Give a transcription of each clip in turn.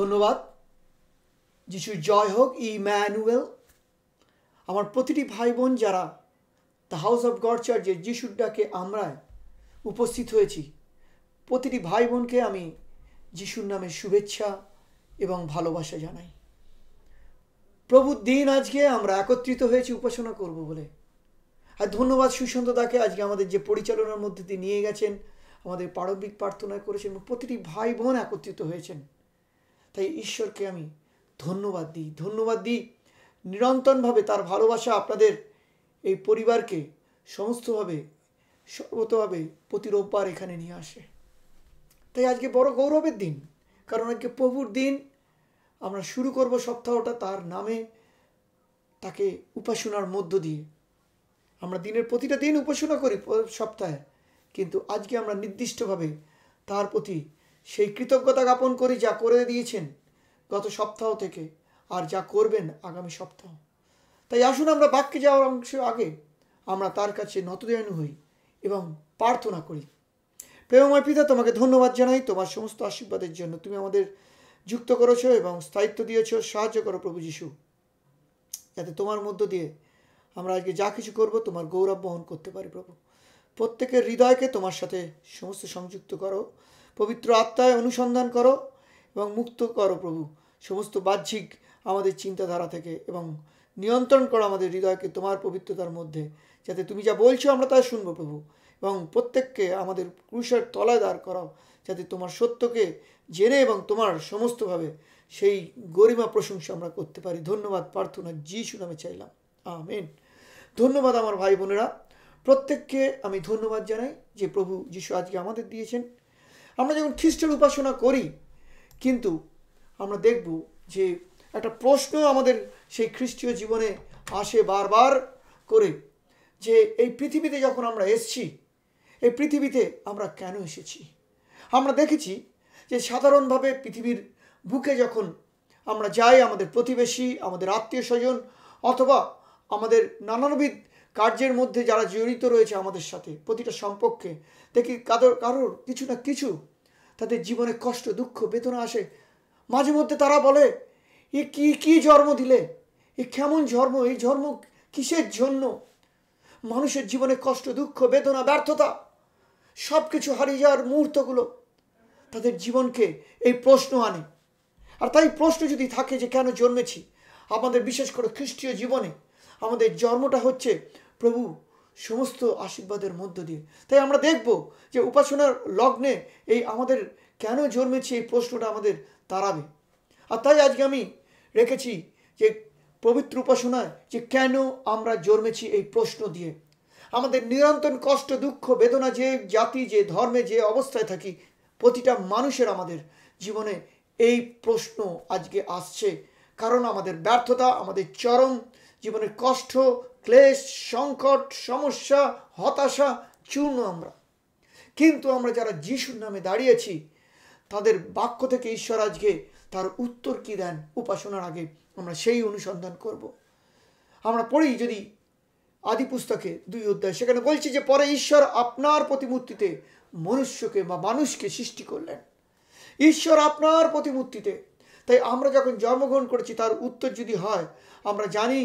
ধন্যবাদ যিশুর জয় হোক ই ম্যানুয়েল আমার প্রতিটি ভাই বোন যারা দ্য হাউস অফ গড চার্চের যিশুর ডাকে আমরা উপস্থিত হয়েছি প্রতিটি ভাই বোনকে আমি যিশুর নামে শুভেচ্ছা এবং ভালোবাসা জানাই প্রভু দিন আজকে আমরা একত্রিত হয়েছি উপাসনা করব বলে আর ধন্যবাদ সুশান্ত দাকে আজকে আমাদের যে পরিচালনার মধ্যে দিয়ে নিয়ে গেছেন আমাদের পারম্পরিক প্রার্থনা করেছেন প্রতিটি ভাই বোন একত্রিত হয়েছেন তাই ঈশ্বরকে আমি ধন্যবাদ দিই ধন্যবাদ দিই নিরন্তরভাবে তার ভালোবাসা আপনাদের এই পরিবারকে সমস্তভাবে সর্বতভাবে প্রতি রোববার এখানে নিয়ে আসে তাই আজকে বড় গৌরবের দিন কারণ আজকে প্রভুর দিন আমরা শুরু করব সপ্তাহটা তার নামে তাকে উপাসনার মধ্য দিয়ে আমরা দিনের প্রতিটা দিন উপাসনা করি সপ্তাহে কিন্তু আজকে আমরা নির্দিষ্টভাবে তার প্রতি সেই কৃতজ্ঞতা জ্ঞাপন করি যা করে দিয়েছেন গত সপ্তাহ থেকে আর যা করবেন আগামী সপ্তাহ তাই আসুন আমরা বাক্যে যাওয়ার অংশ আগে আমরা তার কাছে নতদায়ন হই এবং প্রার্থনা করি প্রেমময় পিতা তোমাকে ধন্যবাদ জানাই তোমার সমস্ত আশীর্বাদের জন্য তুমি আমাদের যুক্ত করেছো এবং স্থায়িত্ব দিয়েছ সাহায্য করো প্রভু যিশু যাতে তোমার মধ্য দিয়ে আমরা আজকে যা কিছু করব তোমার গৌরব বহন করতে পারি প্রভু প্রত্যেকের হৃদয়কে তোমার সাথে সমস্ত সংযুক্ত করো পবিত্র আত্মায় অনুসন্ধান করো এবং মুক্ত করো প্রভু সমস্ত বাহ্যিক আমাদের চিন্তাধারা থেকে এবং নিয়ন্ত্রণ করো আমাদের হৃদয়কে তোমার পবিত্রতার মধ্যে যাতে তুমি যা বলছো আমরা তা শুনবো প্রভু এবং প্রত্যেককে আমাদের ক্রুশের তলায় দাঁড় করাও যাতে তোমার সত্যকে জেনে এবং তোমার সমস্তভাবে সেই গরিমা প্রশংসা আমরা করতে পারি ধন্যবাদ প্রার্থনা জি নামে চাইলাম আমেন ধন্যবাদ আমার ভাই বোনেরা প্রত্যেককে আমি ধন্যবাদ জানাই যে প্রভু যিশু আজকে আমাদের দিয়েছেন আমরা যখন খ্রিস্টের উপাসনা করি কিন্তু আমরা দেখব যে একটা প্রশ্ন আমাদের সেই খ্রিস্টীয় জীবনে আসে বারবার করে যে এই পৃথিবীতে যখন আমরা এসছি এই পৃথিবীতে আমরা কেন এসেছি আমরা দেখেছি যে সাধারণভাবে পৃথিবীর বুকে যখন আমরা যাই আমাদের প্রতিবেশী আমাদের আত্মীয় স্বজন অথবা আমাদের নানানবিধ কার্যের মধ্যে যারা জড়িত রয়েছে আমাদের সাথে প্রতিটা সম্পর্কে দেখি কারোর কারোর কিছু না কিছু তাদের জীবনে কষ্ট দুঃখ বেদনা আসে মাঝে মধ্যে তারা বলে এ কি কি জন্ম দিলে এ কেমন জন্ম এই জন্ম কিসের জন্য মানুষের জীবনে কষ্ট দুঃখ বেদনা ব্যর্থতা সব কিছু হারিয়ে যাওয়ার মুহূর্তগুলো তাদের জীবনকে এই প্রশ্ন আনে আর তাই প্রশ্ন যদি থাকে যে কেন জন্মেছি আমাদের বিশেষ করে খ্রিস্টীয় জীবনে আমাদের জন্মটা হচ্ছে প্রভু সমস্ত আশীর্বাদের মধ্য দিয়ে তাই আমরা দেখব যে উপাসনার লগ্নে এই আমাদের কেন জন্মেছে এই প্রশ্নটা আমাদের তাড়াবে আর তাই আজকে আমি রেখেছি যে পবিত্র উপাসনায় যে কেন আমরা জন্মেছি এই প্রশ্ন দিয়ে আমাদের নিরন্তর কষ্ট দুঃখ বেদনা যে জাতি যে ধর্মে যে অবস্থায় থাকি প্রতিটা মানুষের আমাদের জীবনে এই প্রশ্ন আজকে আসছে কারণ আমাদের ব্যর্থতা আমাদের চরম জীবনের কষ্ট ক্লেশ সংকট সমস্যা হতাশা চূর্ণ আমরা কিন্তু আমরা যারা যিশুর নামে দাঁড়িয়েছি তাদের বাক্য থেকে ঈশ্বর আজকে তার উত্তর কী দেন উপাসনার আগে আমরা সেই অনুসন্ধান করব। আমরা পড়ি যদি আদি পুস্তকে দুই অধ্যায় সেখানে বলছি যে পরে ঈশ্বর আপনার প্রতিমূর্তিতে মনুষ্যকে বা মানুষকে সৃষ্টি করলেন ঈশ্বর আপনার প্রতিমূর্তিতে তাই আমরা যখন জন্মগ্রহণ করেছি তার উত্তর যদি হয় আমরা জানি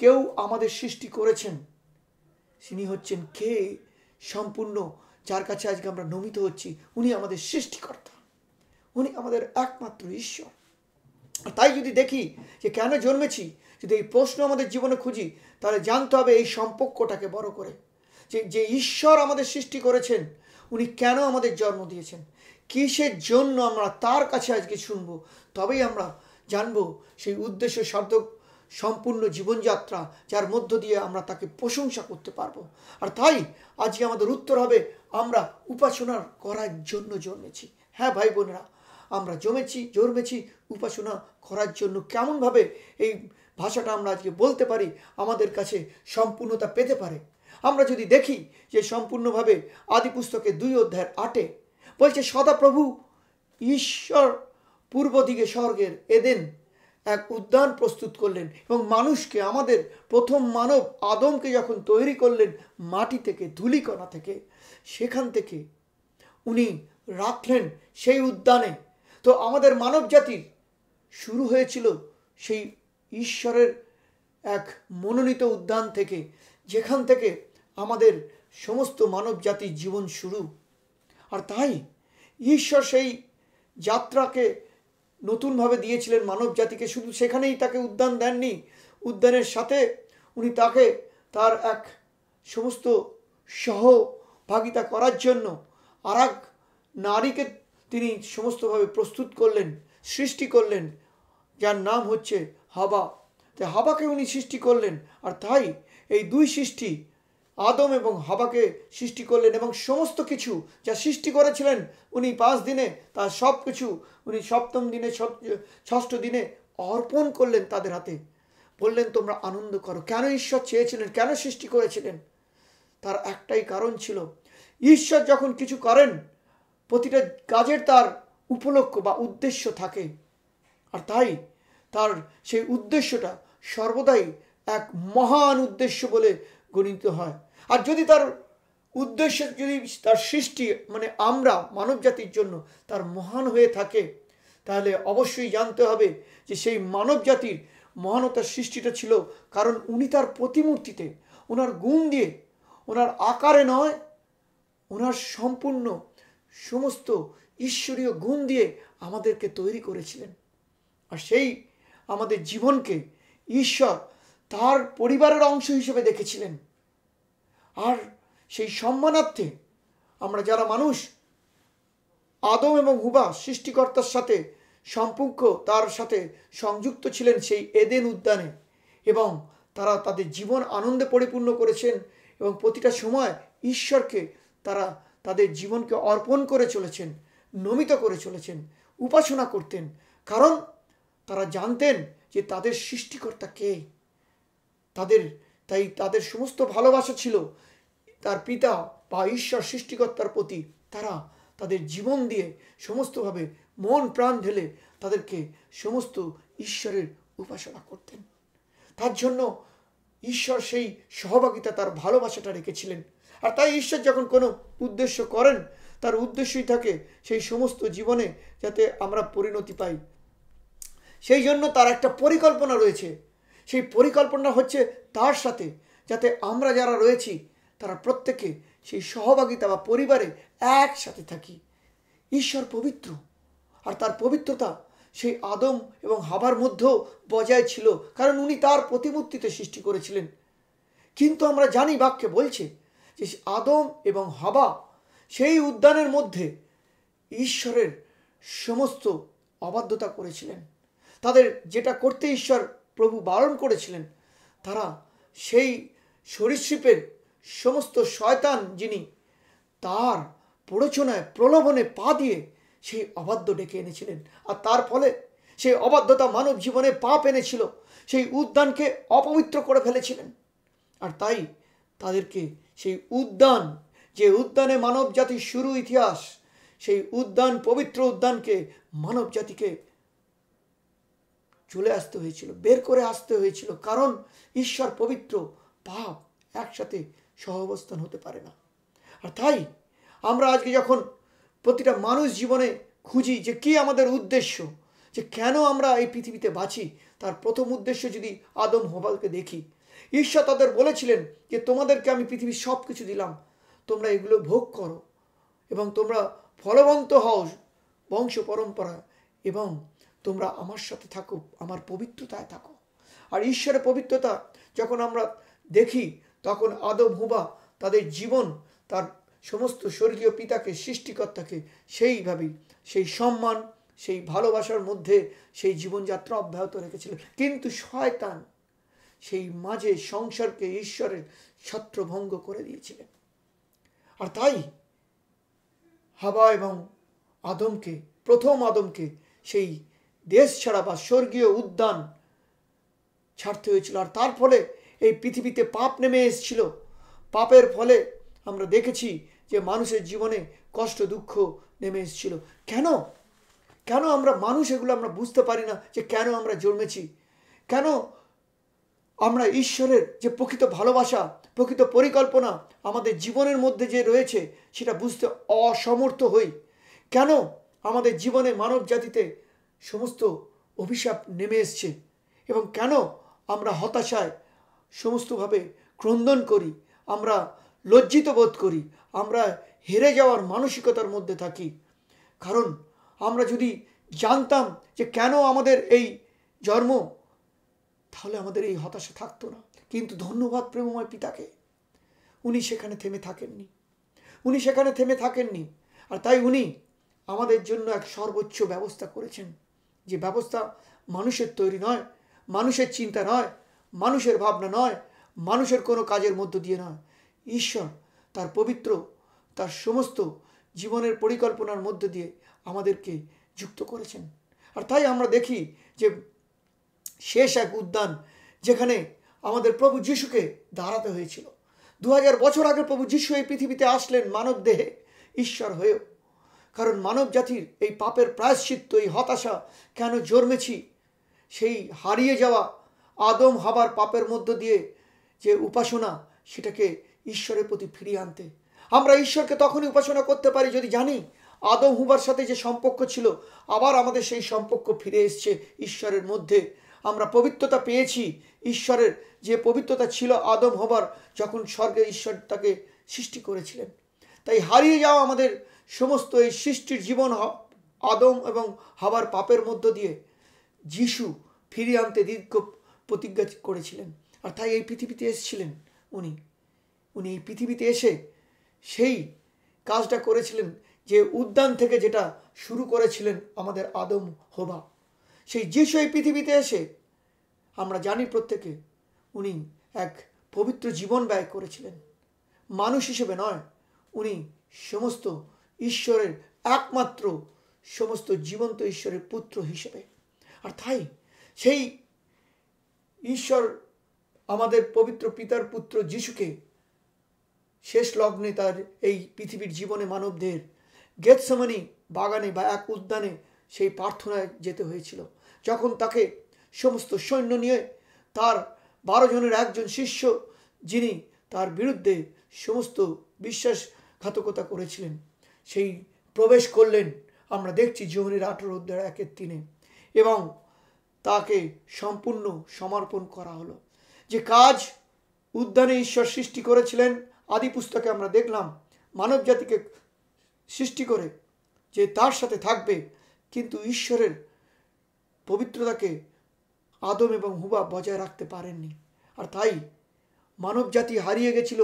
কেউ আমাদের সৃষ্টি করেছেন তিনি হচ্ছেন কে সম্পূর্ণ যার কাছে আজকে আমরা নমিত হচ্ছি উনি আমাদের সৃষ্টিকর্তা উনি আমাদের একমাত্র ঈশ্বর আর তাই যদি দেখি যে কেন জন্মেছি যদি এই প্রশ্ন আমাদের জীবনে খুঁজি তাহলে জানতে হবে এই সম্পর্কটাকে বড় করে যে যে ঈশ্বর আমাদের সৃষ্টি করেছেন উনি কেন আমাদের জন্ম দিয়েছেন কিসের জন্য আমরা তার কাছে আজকে শুনবো তবেই আমরা জানবো সেই উদ্দেশ্য সার্ধক সম্পূর্ণ জীবনযাত্রা যার মধ্য দিয়ে আমরা তাকে প্রশংসা করতে পারবো আর তাই আজকে আমাদের উত্তর হবে আমরা উপাসনা করার জন্য জন্মেছি হ্যাঁ ভাই বোনেরা আমরা জমেছি জন্মেছি উপাসনা করার জন্য কেমনভাবে এই ভাষাটা আমরা আজকে বলতে পারি আমাদের কাছে সম্পূর্ণতা পেতে পারে আমরা যদি দেখি যে সম্পূর্ণভাবে আদিপুস্তকে দুই অধ্যায়ের আটে বলছে সদাপ্রভু ঈশ্বর পূর্ব দিকে স্বর্গের এদেন এক উদ্যান প্রস্তুত করলেন এবং মানুষকে আমাদের প্রথম মানব আদমকে যখন তৈরি করলেন মাটি থেকে ধুলিকণা থেকে সেখান থেকে উনি রাখলেন সেই উদ্যানে তো আমাদের মানব জাতির শুরু হয়েছিল সেই ঈশ্বরের এক মনোনীত উদ্যান থেকে যেখান থেকে আমাদের সমস্ত মানব জাতির জীবন শুরু আর তাই ঈশ্বর সেই যাত্রাকে নতুনভাবে দিয়েছিলেন মানব জাতিকে শুধু সেখানেই তাকে উদ্যান দেননি উদ্যানের সাথে উনি তাকে তার এক সমস্ত সহভাগিতা করার জন্য আর নারীকে তিনি সমস্তভাবে প্রস্তুত করলেন সৃষ্টি করলেন যার নাম হচ্ছে হাবা তাই হাবাকে উনি সৃষ্টি করলেন আর তাই এই দুই সৃষ্টি আদম এবং হাবাকে সৃষ্টি করলেন এবং সমস্ত কিছু যা সৃষ্টি করেছিলেন উনি পাঁচ দিনে তার সব কিছু উনি সপ্তম দিনে ষষ্ঠ দিনে অর্পণ করলেন তাদের হাতে বললেন তোমরা আনন্দ করো কেন ঈশ্বর চেয়েছিলেন কেন সৃষ্টি করেছিলেন তার একটাই কারণ ছিল ঈশ্বর যখন কিছু করেন প্রতিটা কাজের তার উপলক্ষ বা উদ্দেশ্য থাকে আর তাই তার সেই উদ্দেশ্যটা সর্বদাই এক মহান উদ্দেশ্য বলে গণিত হয় আর যদি তার উদ্দেশ্য যদি তার সৃষ্টি মানে আমরা মানব জাতির জন্য তার মহান হয়ে থাকে তাহলে অবশ্যই জানতে হবে যে সেই মানব জাতির মহানতার সৃষ্টিটা ছিল কারণ উনি তার প্রতিমূর্তিতে ওনার গুণ দিয়ে ওনার আকারে নয় ওনার সম্পূর্ণ সমস্ত ঈশ্বরীয় গুণ দিয়ে আমাদেরকে তৈরি করেছিলেন আর সেই আমাদের জীবনকে ঈশ্বর তার পরিবারের অংশ হিসেবে দেখেছিলেন আর সেই সম্মানার্থে আমরা যারা মানুষ আদম এবং হুবা সৃষ্টিকর্তার সাথে সম্পর্ক তার সাথে সংযুক্ত ছিলেন সেই এদেন উদ্যানে এবং তারা তাদের জীবন আনন্দে পরিপূর্ণ করেছেন এবং প্রতিটা সময় ঈশ্বরকে তারা তাদের জীবনকে অর্পণ করে চলেছেন নমিত করে চলেছেন উপাসনা করতেন কারণ তারা জানতেন যে তাদের সৃষ্টিকর্তা কে তাদের তাই তাদের সমস্ত ভালোবাসা ছিল তার পিতা বা ঈশ্বর সৃষ্টিকর্তার প্রতি তারা তাদের জীবন দিয়ে সমস্তভাবে মন প্রাণ ঢেলে তাদেরকে সমস্ত ঈশ্বরের উপাসনা করতেন তার জন্য ঈশ্বর সেই সহভাগিতা তার ভালোবাসাটা রেখেছিলেন আর তাই ঈশ্বর যখন কোনো উদ্দেশ্য করেন তার উদ্দেশ্যই থাকে সেই সমস্ত জীবনে যাতে আমরা পরিণতি পাই সেই জন্য তার একটা পরিকল্পনা রয়েছে সেই পরিকল্পনা হচ্ছে তার সাথে যাতে আমরা যারা রয়েছি তারা প্রত্যেকে সেই সহভাগিতা বা পরিবারে একসাথে থাকি ঈশ্বর পবিত্র আর তার পবিত্রতা সেই আদম এবং হাবার মধ্যেও বজায় ছিল কারণ উনি তার প্রতিমূর্তিতে সৃষ্টি করেছিলেন কিন্তু আমরা জানি বাক্যে বলছে যে আদম এবং হাবা সেই উদ্যানের মধ্যে ঈশ্বরের সমস্ত অবাধ্যতা করেছিলেন তাদের যেটা করতে ঈশ্বর প্রভু বারণ করেছিলেন তারা সেই সরীসৃপের সমস্ত শয়তান যিনি তার প্ররোচনায় প্রলোভনে পা দিয়ে সেই অবাধ্য ডেকে এনেছিলেন আর তার ফলে সেই অবাধ্যতা মানব জীবনে পা এনেছিল সেই উদ্যানকে অপবিত্র করে ফেলেছিলেন আর তাই তাদেরকে সেই উদ্যান যে উদ্যানে মানব জাতির শুরু ইতিহাস সেই উদ্যান পবিত্র উদ্যানকে মানব জাতিকে চলে আসতে হয়েছিল বের করে আসতে হয়েছিল কারণ ঈশ্বর পবিত্র পাপ একসাথে সহ অবস্থান হতে পারে না আর তাই আমরা আজকে যখন প্রতিটা মানুষ জীবনে খুঁজি যে কি আমাদের উদ্দেশ্য যে কেন আমরা এই পৃথিবীতে বাঁচি তার প্রথম উদ্দেশ্য যদি আদম হবালকে দেখি ঈশ্বর তাদের বলেছিলেন যে তোমাদেরকে আমি পৃথিবীর সব কিছু দিলাম তোমরা এগুলো ভোগ করো এবং তোমরা ফলবন্ত হও বংশ পরম্পরা এবং তোমরা আমার সাথে থাকো আমার পবিত্রতায় থাকো আর ঈশ্বরের পবিত্রতা যখন আমরা দেখি তখন আদম হুবা তাদের জীবন তার সমস্ত স্বর্গীয় পিতাকে সৃষ্টিকর্তাকে সেইভাবেই সেই সম্মান সেই ভালোবাসার মধ্যে সেই জীবনযাত্রা অব্যাহত রেখেছিল কিন্তু শয়তান সেই মাঝে সংসারকে ঈশ্বরের ছত্রভঙ্গ করে দিয়েছিলেন আর তাই হাবা এবং আদমকে প্রথম আদমকে সেই দেশ ছাড়া বা স্বর্গীয় উদ্যান ছাড়তে হয়েছিল আর তার ফলে এই পৃথিবীতে পাপ নেমে এসেছিল পাপের ফলে আমরা দেখেছি যে মানুষের জীবনে কষ্ট দুঃখ নেমে এসেছিল কেন কেন আমরা মানুষ এগুলো আমরা বুঝতে পারি না যে কেন আমরা জন্মেছি কেন আমরা ঈশ্বরের যে প্রকৃত ভালোবাসা প্রকৃত পরিকল্পনা আমাদের জীবনের মধ্যে যে রয়েছে সেটা বুঝতে অসমর্থ হই কেন আমাদের জীবনে মানব জাতিতে সমস্ত অভিশাপ নেমে এসছে এবং কেন আমরা হতাশায় সমস্তভাবে ক্রন্দন করি আমরা লজ্জিত বোধ করি আমরা হেরে যাওয়ার মানসিকতার মধ্যে থাকি কারণ আমরা যদি জানতাম যে কেন আমাদের এই জন্ম তাহলে আমাদের এই হতাশা থাকতো না কিন্তু ধন্যবাদ প্রেমময় পিতাকে উনি সেখানে থেমে থাকেননি উনি সেখানে থেমে থাকেননি আর তাই উনি আমাদের জন্য এক সর্বোচ্চ ব্যবস্থা করেছেন যে ব্যবস্থা মানুষের তৈরি নয় মানুষের চিন্তা নয় মানুষের ভাবনা নয় মানুষের কোনো কাজের মধ্য দিয়ে নয় ঈশ্বর তার পবিত্র তার সমস্ত জীবনের পরিকল্পনার মধ্য দিয়ে আমাদেরকে যুক্ত করেছেন আর তাই আমরা দেখি যে শেষ এক উদ্যান যেখানে আমাদের প্রভু যিশুকে দাঁড়াতে হয়েছিল দু বছর আগে প্রভু যিশু এই পৃথিবীতে আসলেন মানব দেহে ঈশ্বর হয়েও কারণ মানব জাতির এই পাপের প্রায়শ্চিত্ত এই হতাশা কেন জন্মেছি সেই হারিয়ে যাওয়া আদম হাবার পাপের মধ্য দিয়ে যে উপাসনা সেটাকে ঈশ্বরের প্রতি ফিরিয়ে আনতে আমরা ঈশ্বরকে তখনই উপাসনা করতে পারি যদি জানি আদম হুবার সাথে যে সম্পর্ক ছিল আবার আমাদের সেই সম্পর্ক ফিরে এসছে ঈশ্বরের মধ্যে আমরা পবিত্রতা পেয়েছি ঈশ্বরের যে পবিত্রতা ছিল আদম হবার যখন স্বর্গে ঈশ্বর তাকে সৃষ্টি করেছিলেন তাই হারিয়ে যাওয়া আমাদের সমস্ত এই সৃষ্টির জীবন আদম এবং হাবার পাপের মধ্য দিয়ে যিশু ফিরিয়ে আনতে দীর্ঘ প্রতিজ্ঞা করেছিলেন আর তাই এই পৃথিবীতে এসেছিলেন উনি উনি এই পৃথিবীতে এসে সেই কাজটা করেছিলেন যে উদ্যান থেকে যেটা শুরু করেছিলেন আমাদের আদম হোবা সেই যিশু এই পৃথিবীতে এসে আমরা জানি প্রত্যেকে উনি এক পবিত্র জীবন ব্যয় করেছিলেন মানুষ হিসেবে নয় উনি সমস্ত ঈশ্বরের একমাত্র সমস্ত জীবন্ত ঈশ্বরের পুত্র হিসেবে আর তাই সেই ঈশ্বর আমাদের পবিত্র পিতার পুত্র যিশুকে শেষ লগ্নে তার এই পৃথিবীর জীবনে মানবদের গেতসমানি বাগানে বা এক উদ্যানে সেই প্রার্থনায় যেতে হয়েছিল যখন তাকে সমস্ত সৈন্য নিয়ে তার বারো জনের একজন শিষ্য যিনি তার বিরুদ্ধে সমস্ত বিশ্বাসঘাতকতা করেছিলেন সেই প্রবেশ করলেন আমরা দেখছি জীবনের আঠেরো অধ্যায় একের তিনে এবং তাকে সম্পূর্ণ সমর্পণ করা হলো যে কাজ উদ্যানে ঈশ্বর সৃষ্টি করেছিলেন আদি পুস্তকে আমরা দেখলাম মানব জাতিকে সৃষ্টি করে যে তার সাথে থাকবে কিন্তু ঈশ্বরের পবিত্রতাকে আদম এবং হুবা বজায় রাখতে পারেননি আর তাই মানব জাতি হারিয়ে গেছিল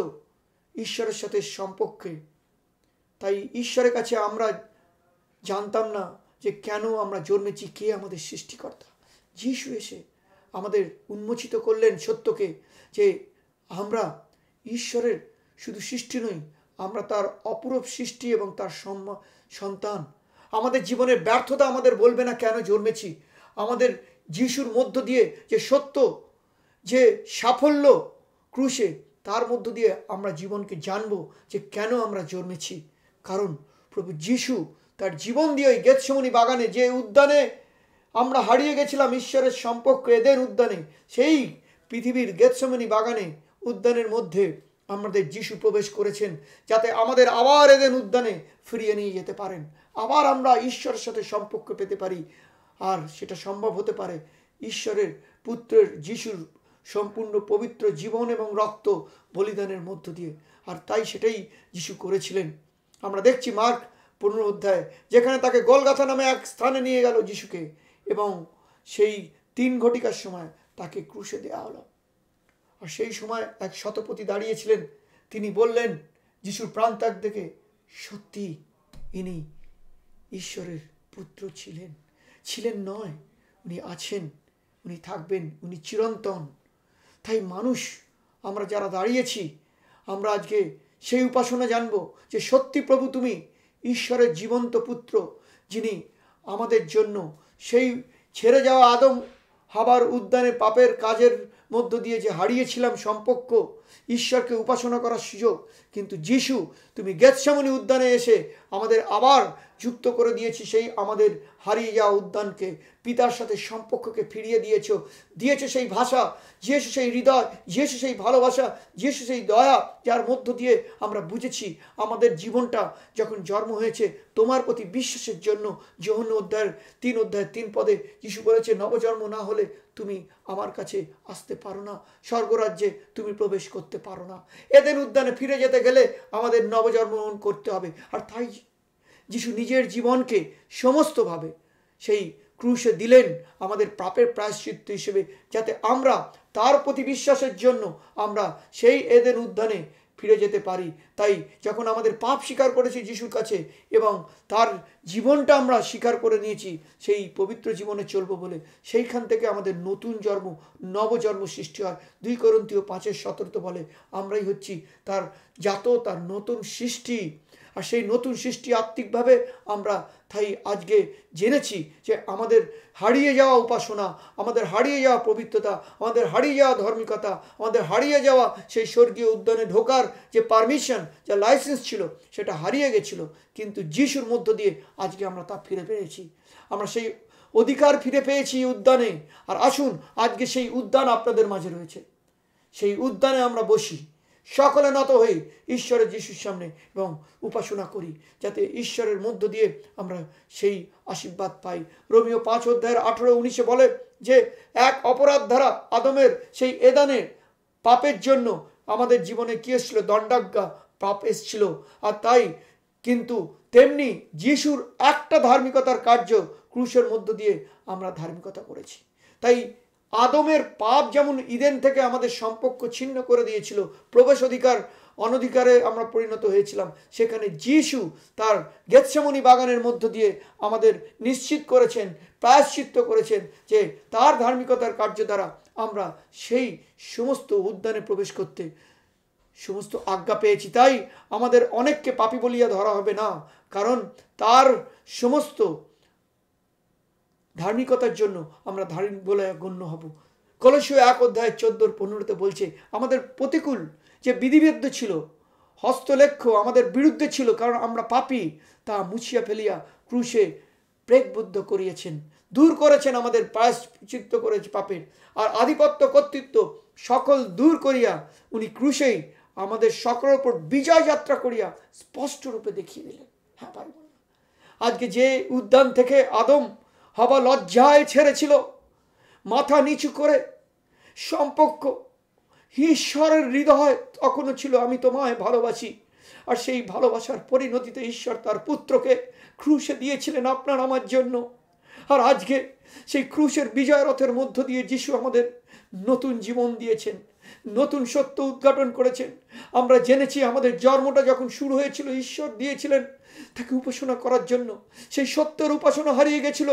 ঈশ্বরের সাথে সম্পর্কে তাই ঈশ্বরের কাছে আমরা জানতাম না যে কেন আমরা জন্মেছি কে আমাদের সৃষ্টিকর্তা যিশু এসে আমাদের উন্মোচিত করলেন সত্যকে যে আমরা ঈশ্বরের শুধু সৃষ্টি নই আমরা তার অপরূপ সৃষ্টি এবং তার সন্তান আমাদের জীবনের ব্যর্থতা আমাদের বলবে না কেন জন্মেছি আমাদের যিশুর মধ্য দিয়ে যে সত্য যে সাফল্য ক্রুশে তার মধ্য দিয়ে আমরা জীবনকে জানব যে কেন আমরা জন্মেছি কারণ প্রভু যিশু তার জীবন দিয়ে ওই গেতসমনি বাগানে যে উদ্যানে আমরা হারিয়ে গেছিলাম ঈশ্বরের সম্পর্ক এদের উদ্যানে সেই পৃথিবীর গেতসমিনী বাগানে উদ্যানের মধ্যে আমাদের যিশু প্রবেশ করেছেন যাতে আমাদের আবার এদের উদ্যানে ফিরিয়ে নিয়ে যেতে পারেন আবার আমরা ঈশ্বরের সাথে সম্পর্ক পেতে পারি আর সেটা সম্ভব হতে পারে ঈশ্বরের পুত্রের যিশুর সম্পূর্ণ পবিত্র জীবন এবং রক্ত বলিদানের মধ্য দিয়ে আর তাই সেটাই যিশু করেছিলেন আমরা দেখছি মার্ক পনেরো অধ্যায় যেখানে তাকে গোলগাথা নামে এক স্থানে নিয়ে গেল যিশুকে এবং সেই তিন ঘটিকার সময় তাকে ক্রুশে দেওয়া হলো আর সেই সময় এক শতপতি দাঁড়িয়েছিলেন তিনি বললেন যিশুর প্রান্তাক দেখে সত্যি ইনি ঈশ্বরের পুত্র ছিলেন ছিলেন নয় উনি আছেন উনি থাকবেন উনি চিরন্তন তাই মানুষ আমরা যারা দাঁড়িয়েছি আমরা আজকে সেই উপাসনা জানব যে সত্যি প্রভু তুমি ঈশ্বরের জীবন্ত পুত্র যিনি আমাদের জন্য সেই ছেড়ে যাওয়া আদম হাবার উদ্যানে পাপের কাজের মধ্য দিয়ে যে হারিয়েছিলাম সম্পর্ক ঈশ্বরকে উপাসনা করার সুযোগ কিন্তু যিশু তুমি গেতসামনি উদ্যানে এসে আমাদের আবার যুক্ত করে দিয়েছি সেই আমাদের হারিয়ে যাওয়া উদ্যানকে পিতার সাথে সম্পর্ককে ফিরিয়ে দিয়েছ দিয়েছে সেই ভাষা যেসু সেই হৃদয় যেসু সেই ভালোবাসা দিয়েছে সেই দয়া যার মধ্য দিয়ে আমরা বুঝেছি আমাদের জীবনটা যখন জন্ম হয়েছে তোমার প্রতি বিশ্বাসের জন্য যৌন অধ্যায়ের তিন অধ্যায়ের তিন পদে যিশু বলেছে নবজন্ম না হলে তুমি আমার কাছে আসতে পারো না স্বর্গরাজ্যে তুমি প্রবেশ করতে পারো না এদের উদ্যানে ফিরে যেতে গেলে আমাদের নবজন্মগ্রহণ করতে হবে আর তাই যিশু নিজের জীবনকে সমস্তভাবে সেই ক্রুশে দিলেন আমাদের পাপের প্রায়শ্চিত্ত হিসেবে যাতে আমরা তার প্রতি বিশ্বাসের জন্য আমরা সেই এদের উদ্যানে ফিরে যেতে পারি তাই যখন আমাদের পাপ স্বীকার করেছি যিশুর কাছে এবং তার জীবনটা আমরা স্বীকার করে নিয়েছি সেই পবিত্র জীবনে চলব বলে সেইখান থেকে আমাদের নতুন জন্ম নবজন্ম সৃষ্টি হয় দুই করন্তীয় পাঁচের সতর্ক বলে আমরাই হচ্ছি তার জাত তার নতুন সৃষ্টি আর সেই নতুন সৃষ্টি আত্মিকভাবে আমরা তাই আজকে জেনেছি যে আমাদের হারিয়ে যাওয়া উপাসনা আমাদের হারিয়ে যাওয়া পবিত্রতা আমাদের হারিয়ে যাওয়া ধর্মিকতা আমাদের হারিয়ে যাওয়া সেই স্বর্গীয় উদ্যানে ঢোকার যে পারমিশন যা লাইসেন্স ছিল সেটা হারিয়ে গেছিল কিন্তু যিশুর মধ্য দিয়ে আজকে আমরা তা ফিরে পেয়েছি আমরা সেই অধিকার ফিরে পেয়েছি উদ্যানে আর আসুন আজকে সেই উদ্যান আপনাদের মাঝে রয়েছে সেই উদ্যানে আমরা বসি সকলে নত হয়ে ঈশ্বরের যিশুর সামনে এবং উপাসনা করি যাতে ঈশ্বরের মধ্য দিয়ে আমরা সেই আশীর্বাদ পাই রোমিও পাঁচ অধ্যায়ের আঠেরো উনিশে বলে যে এক অপরাধ ধারা আদমের সেই এদানে পাপের জন্য আমাদের জীবনে কী এসেছিল দণ্ডাজ্ঞা পাপ এসছিল আর তাই কিন্তু তেমনি যিশুর একটা ধার্মিকতার কার্য ক্রুশের মধ্য দিয়ে আমরা ধার্মিকতা করেছি তাই আদমের পাপ যেমন ইদেন থেকে আমাদের সম্পর্ক ছিন্ন করে দিয়েছিল প্রবেশ অধিকার অনধিকারে আমরা পরিণত হয়েছিলাম সেখানে যিশু তার গেতসেমনি বাগানের মধ্য দিয়ে আমাদের নিশ্চিত করেছেন প্রায়শ্চিত্ত করেছেন যে তার ধার্মিকতার কার্য দ্বারা আমরা সেই সমস্ত উদ্যানে প্রবেশ করতে সমস্ত আজ্ঞা পেয়েছি তাই আমাদের অনেককে পাপি বলিয়া ধরা হবে না কারণ তার সমস্ত ধার্মিকতার জন্য আমরা ধার্মিক বলে গণ্য হব কলসীয় এক অধ্যায় চোদ্দোর পনেরোতে বলছে আমাদের প্রতিকূল যে বিধিবেদ্য ছিল হস্তলেখ্য আমাদের বিরুদ্ধে ছিল কারণ আমরা পাপি তা মুছিয়া ফেলিয়া ক্রুশে প্রেকবুদ্ধ করিয়েছেন দূর করেছেন আমাদের প্রায়শ্চিত্ত করেছে পাপের আর আধিপত্য কর্তৃত্ব সকল দূর করিয়া উনি ক্রুশেই আমাদের সকলের ওপর বিজয় যাত্রা করিয়া স্পষ্ট রূপে দেখিয়ে দিলেন হ্যাঁ ভাই আজকে যে উদ্যান থেকে আদম হবা লজ্জায় ছেড়েছিল মাথা নিচু করে সম্পর্ক ঈশ্বরের হৃদয় তখনও ছিল আমি তোমায় ভালোবাসি আর সেই ভালোবাসার পরিণতিতে ঈশ্বর তার পুত্রকে ক্রুশে দিয়েছিলেন আপনার আমার জন্য আর আজকে সেই ক্রুশের বিজয়রথের মধ্য দিয়ে যিশু আমাদের নতুন জীবন দিয়েছেন নতুন সত্য উদ্ঘাটন করেছেন আমরা জেনেছি আমাদের জন্মটা যখন শুরু হয়েছিল ঈশ্বর দিয়েছিলেন তাকে উপাসনা করার জন্য সেই সত্যের উপাসনা হারিয়ে গেছিল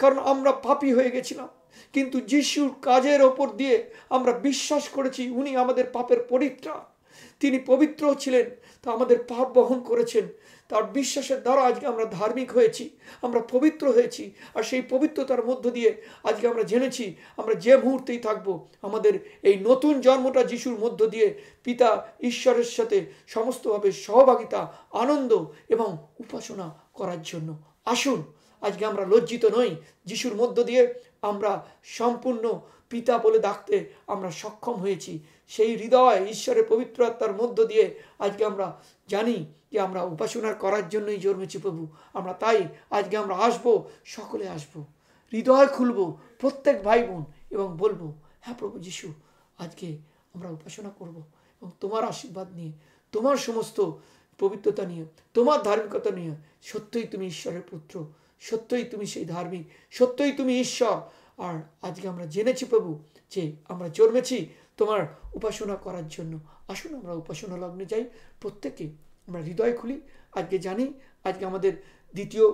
কারণ আমরা পাপি হয়ে গেছিলাম কিন্তু যিশুর কাজের ওপর দিয়ে আমরা বিশ্বাস করেছি উনি আমাদের পাপের পরিত্রাণ তিনি পবিত্র ছিলেন তা আমাদের পাপ বহন করেছেন তার বিশ্বাসের দ্বারা আজকে আমরা ধার্মিক হয়েছি আমরা পবিত্র হয়েছি আর সেই পবিত্রতার মধ্য দিয়ে আজকে আমরা জেনেছি আমরা যে মুহূর্তেই থাকব আমাদের এই নতুন জন্মটা যিশুর মধ্য দিয়ে পিতা ঈশ্বরের সাথে সমস্তভাবে সহভাগিতা আনন্দ এবং উপাসনা করার জন্য আসুন আজকে আমরা লজ্জিত নই যিশুর মধ্য দিয়ে আমরা সম্পূর্ণ পিতা বলে ডাকতে আমরা সক্ষম হয়েছি সেই হৃদয় ঈশ্বরের পবিত্র আত্মার মধ্য দিয়ে আজকে আমরা জানি যে আমরা উপাসনা করার জন্যই জন্মেছি প্রভু আমরা তাই আজকে আমরা আসব সকলে আসব হৃদয় খুলব প্রত্যেক ভাই বোন এবং বলবো হ্যাঁ প্রভু যিশু আজকে আমরা উপাসনা করব এবং তোমার আশীর্বাদ নিয়ে তোমার সমস্ত পবিত্রতা নিয়ে তোমার ধার্মিকতা নিয়ে সত্যই তুমি ঈশ্বরের পুত্র সত্যই তুমি সেই ধার্মিক সত্যই তুমি ঈশ্বর আর আজকে আমরা জেনেছি প্রভু যে আমরা জন্মেছি তোমার উপাসনা করার জন্য আসুন আমরা উপাসনা লগ্নে যাই প্রত্যেকে আমরা হৃদয় খুলি আজকে জানি আজকে আমাদের দ্বিতীয়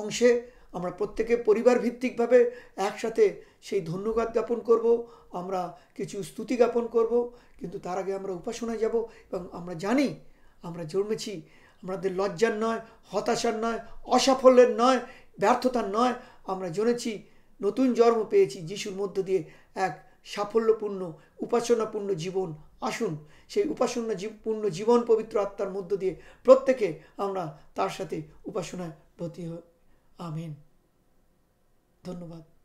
অংশে আমরা প্রত্যেকে পরিবার ভিত্তিকভাবে একসাথে সেই ধন্যবাদ জ্ঞাপন করব আমরা কিছু স্তুতি জ্ঞাপন করব কিন্তু তার আগে আমরা উপাসনায় যাব এবং আমরা জানি আমরা জন্মেছি আমাদের লজ্জার নয় হতাশার নয় অসাফল্যের নয় ব্যর্থতার নয় আমরা জেনেছি নতুন জন্ম পেয়েছি যিশুর মধ্য দিয়ে এক সাফল্যপূর্ণ উপাসনাপূর্ণ জীবন আসুন সেই উপাসনা পূর্ণ জীবন পবিত্র আত্মার মধ্য দিয়ে প্রত্যেকে আমরা তার সাথে উপাসনায় ভতি হই আমিন ধন্যবাদ